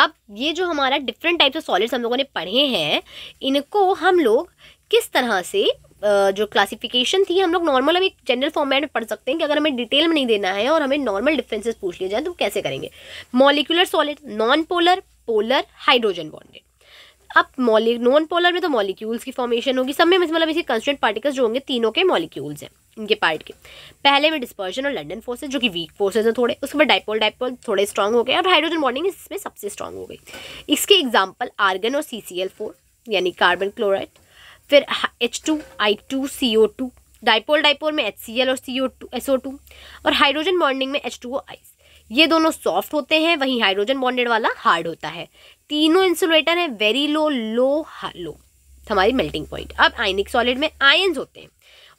अब ये जो हमारा डिफरेंट टाइप्स ऑफ सॉलिड्स हम लोगों ने पढ़े हैं इनको हम लोग किस तरह से जो क्लासिफिकेशन थी हम लोग नॉर्मल अब एक जनरल फॉर्मेट में पढ़ सकते हैं कि अगर हमें डिटेल में नहीं देना है और हमें नॉर्मल डिफरेंसेस पूछ लिए जाए तो कैसे करेंगे molecular solid non polar polar hydrogen bonded अब मॉलिक नॉन पोलर में तो मॉलिक्यूल्स की फॉर्मेशन होगी सब में मतलब इसके कंस्टेंट पार्टिकल्स जो होंगे तीनों के मॉलिक्यूल्स हैं इनके पार्ट के पहले में डिस्पर्जन और लंडन फोर्सेज जो कि वीक फोर्सेज हैं थोड़े उसके बाद डाइपोल डाइपोल थोड़े स्ट्रॉन्ग हो गए और हाइड्रोजन बॉन्डिंग इसमें सबसे स्ट्रॉग हो गई इसके एग्जाम्पल आर्गन और सी सी एल फोर यानी कार्बन क्लोराइड फिर H two I two C O two dipole dipole में एच सी एल और C O two S O two और हाइड्रोजन बॉन्डिंग में एच टू ओ आइस ये दोनों soft होते हैं वहीं हाइड्रोजन बॉन्डेड वाला हार्ड होता है तीनों इंसुलेटर हैं वेरी लो लो लो हमारी मेल्टिंग पॉइंट अब आयनिक सॉलिड में आयन्स होते हैं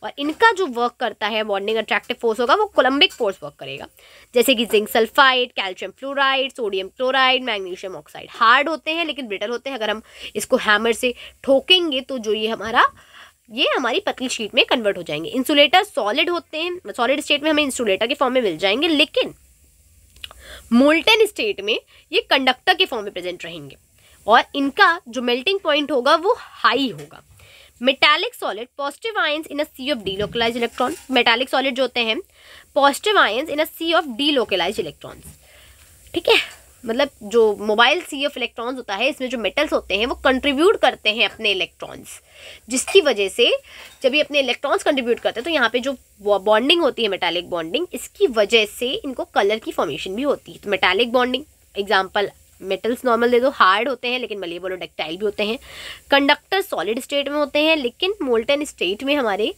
और इनका जो वर्क करता है बॉन्डिंग अट्रैक्टिव फोर्स होगा वो कोलम्बिक फोर्स वर्क करेगा जैसे कि zinc sulphide calcium fluoride sodium chloride magnesium oxide hard होते हैं लेकिन ब्रिटल होते हैं अगर हम इसको हैमर से ठोकेंगे तो जो ये हमारा ये हमारी पतली शीट में कन्वर्ट हो जाएंगे इंसुलेटर सॉलिड होते हैं सॉलिड स्टेट में हमें इंसुलेटर के फॉर्म में मिल जाएंगे लेकिन मोल्टेन स्टेट में ये कंडक्टर के फॉर्म में प्रेजेंट रहेंगे और इनका जो मेल्टिंग पॉइंट होगा वो हाई होगा metallic solid positive ions in a sea of delocalise electron metallic solid जो होते हैं positive ions in a sea of delocalise electrons ठीक है मतलब जो मोबाइल सी ऑफ इलेक्ट्रॉन्स होता है इसमें जो मेटल्स होते हैं वो कंट्रीब्यूट करते हैं अपने इलेक्ट्रॉन्स जिसकी वजह से जब ये अपने इलेक्ट्रॉन्स कंट्रीब्यूट करते हैं तो यहाँ पे जो बॉन्डिंग होती है मेटालिक बॉन्डिंग इसकी वजह से इनको कलर की फॉर्मेशन भी होती है तो metallic bonding example metals normal दे दो हार्ड होते हैं लेकिन मलिए बोलो डक्टाइल भी होते हैं कंडक्टर सॉलिड स्टेट में होते हैं लेकिन मोल्टन स्टेट में हमारे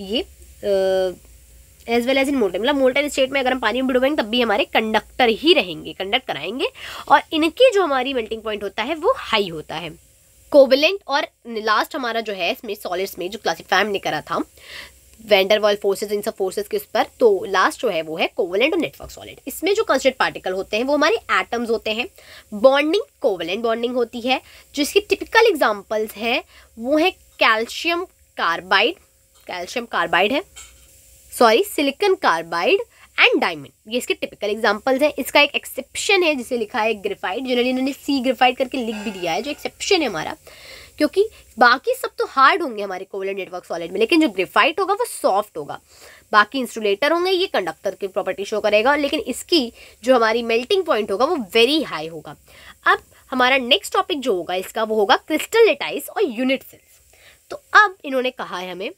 ये uh, as well as in molten मतलब मोल्टन स्टेट में अगर हम पानी में डूबेंगे तब भी हमारे कंडक्टर ही रहेंगे कंडक्ट कराएंगे और इनकी जो हमारी मेल्टिंग पॉइंट होता है वो हाई होता है कोवलेंट और लास्ट हमारा जो है इसमें सॉलिड्स में जो क्लासीफाई हमने करा था वेंडर वॉल फोर्सेज इन सब फोर्सेज के उस पर तो लास्ट जो है वो है कोवलेंट और नेटवर्क सॉलिड इसमें जो कंस्टेंट पार्टिकल होते हैं वो हमारे एटम्स होते हैं बॉन्डिंग कोवलेंट बॉन्डिंग होती है जिसकी टिपिकल एग्जाम्पल्स हैं वो है कैल्शियम कार्बाइड कैल्शियम कार्बाइड है sorry silicon carbide and diamond ये इसके टिपिकल एग्जाम्पल्स हैं इसका एक एक्सेप्शन है जिसे लिखा है ग्रेफाइट जनरली इन्होंने सी ग्रेफाइट करके लिख भी दिया है जो एक्सेप्शन है हमारा क्योंकि बाकी सब तो हार्ड होंगे हमारे कोवलर नेटवर्क सॉलिड में लेकिन जो ग्रेफाइट होगा वो सॉफ्ट होगा बाकी इंसुलेटर होंगे ये कंडक्टर की प्रॉपर्टी शो करेगा लेकिन इसकी जो हमारी मेल्टिंग पॉइंट होगा वो वेरी हाई होगा अब हमारा नेक्स्ट टॉपिक जो होगा इसका वो होगा क्रिस्टल लेटाइस और यूनिट सेल्स तो अब इन्होंने कहा है हमें